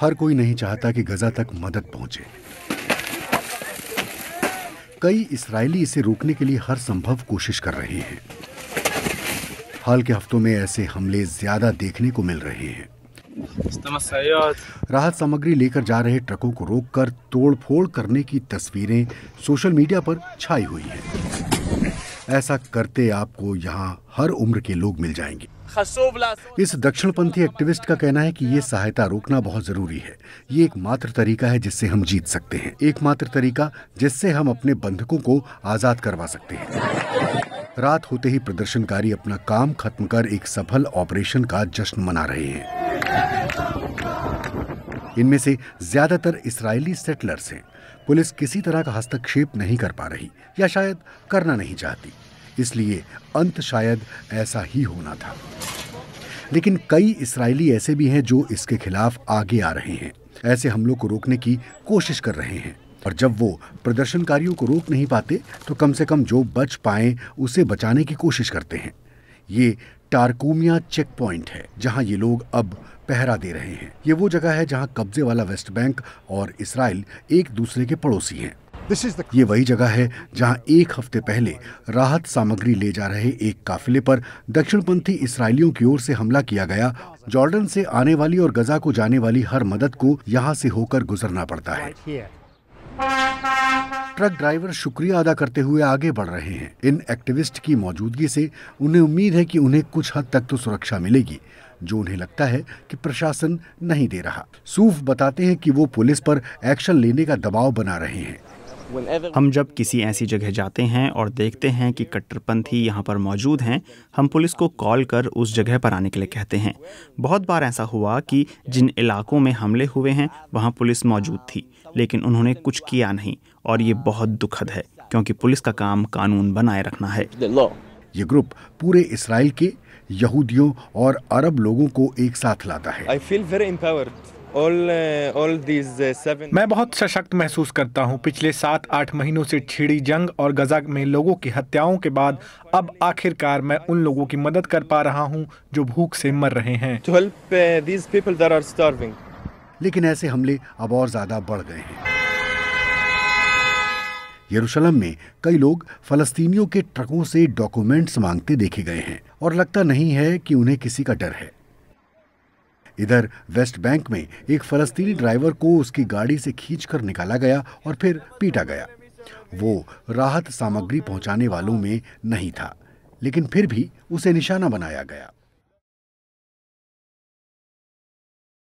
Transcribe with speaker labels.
Speaker 1: हर कोई नहीं चाहता कि गजा तक मदद पहुंचे कई इसराइली इसे रोकने के लिए हर संभव कोशिश कर रहे हैं हाल के हफ्तों में ऐसे हमले ज्यादा देखने को मिल रहे हैं राहत सामग्री लेकर जा रहे ट्रकों को रोककर तोड़फोड़ करने की तस्वीरें सोशल मीडिया पर छाई हुई हैं। ऐसा करते आपको यहाँ हर उम्र के लोग मिल जाएंगे इस दक्षिणपंथी एक्टिविस्ट का कहना है कि ये सहायता रोकना बहुत जरूरी है ये एकमात्र तरीका है जिससे हम जीत सकते हैं एकमात्र तरीका जिससे हम अपने बंधकों को आजाद करवा सकते हैं रात होते ही प्रदर्शनकारी अपना काम खत्म कर एक सफल ऑपरेशन का जश्न मना रहे हैं इनमें से ज्यादातर इसराइली सेटलर्स हैं पुलिस किसी तरह का हस्तक्षेप नहीं कर पा रही या शायद करना नहीं चाहती इसलिए अंत शायद ऐसा ही होना था लेकिन कई इसराइली ऐसे भी हैं जो इसके खिलाफ आगे आ रहे हैं ऐसे हमलों को रोकने की कोशिश कर रहे हैं और जब वो प्रदर्शनकारियों को रोक नहीं पाते तो कम से कम जो बच पाए उसे बचाने की कोशिश करते हैं ये टारकूमिया चेक पॉइंट है जहां ये लोग अब पहरा दे रहे हैं ये वो जगह है जहां कब्जे वाला वेस्ट बैंक और इसराइल एक दूसरे के पड़ोसी हैं ये वही जगह है जहां एक हफ्ते पहले राहत सामग्री ले जा रहे एक काफिले पर दक्षिणपंथी इसराइलियों की ओर से हमला किया गया जॉर्डन से आने वाली और गजा को जाने वाली हर मदद को यहां से होकर गुजरना पड़ता है ट्रक ड्राइवर शुक्रिया अदा करते हुए आगे बढ़ रहे हैं इन एक्टिविस्ट की मौजूदगी से उन्हें उम्मीद है कि उन्हें कुछ हद तक तो सुरक्षा मिलेगी जो उन्हें लगता है कि प्रशासन नहीं दे रहा सूफ बताते हैं कि वो पुलिस पर एक्शन लेने का दबाव बना रहे हैं
Speaker 2: हम जब किसी ऐसी जगह जाते हैं और देखते हैं कि कट्टरपंथी यहाँ पर मौजूद हैं हम पुलिस को कॉल कर उस जगह पर आने के लिए कहते हैं बहुत बार ऐसा हुआ कि जिन इलाकों में हमले हुए हैं वहाँ पुलिस मौजूद थी लेकिन उन्होंने कुछ किया नहीं और ये बहुत दुखद है क्योंकि पुलिस का काम कानून बनाए रखना है ये ग्रुप पूरे इसराइल के यहूदियों और अरब लोगों को
Speaker 1: एक साथ लाता
Speaker 2: है Uh, uh, मैं
Speaker 1: बहुत सशक्त महसूस करता हूं। पिछले सात आठ महीनों से छिड़ी जंग और गजा में लोगों की हत्याओं के बाद अब आखिरकार मैं उन लोगों की मदद कर पा रहा हूं जो भूख से मर रहे हैं uh, लेकिन ऐसे हमले अब और ज्यादा बढ़ गए हैं यरूशलम में कई लोग फलस्तीनियों के ट्रकों से डॉक्यूमेंट्स मांगते देखे गए हैं और लगता नहीं है कि उन्हें किसी का डर है इधर वेस्ट बैंक में एक फलस्तीनी ड्राइवर को उसकी गाड़ी से खींचकर निकाला गया और फिर पीटा गया वो राहत सामग्री पहुंचाने वालों में
Speaker 2: नहीं था लेकिन फिर भी उसे निशाना बनाया गया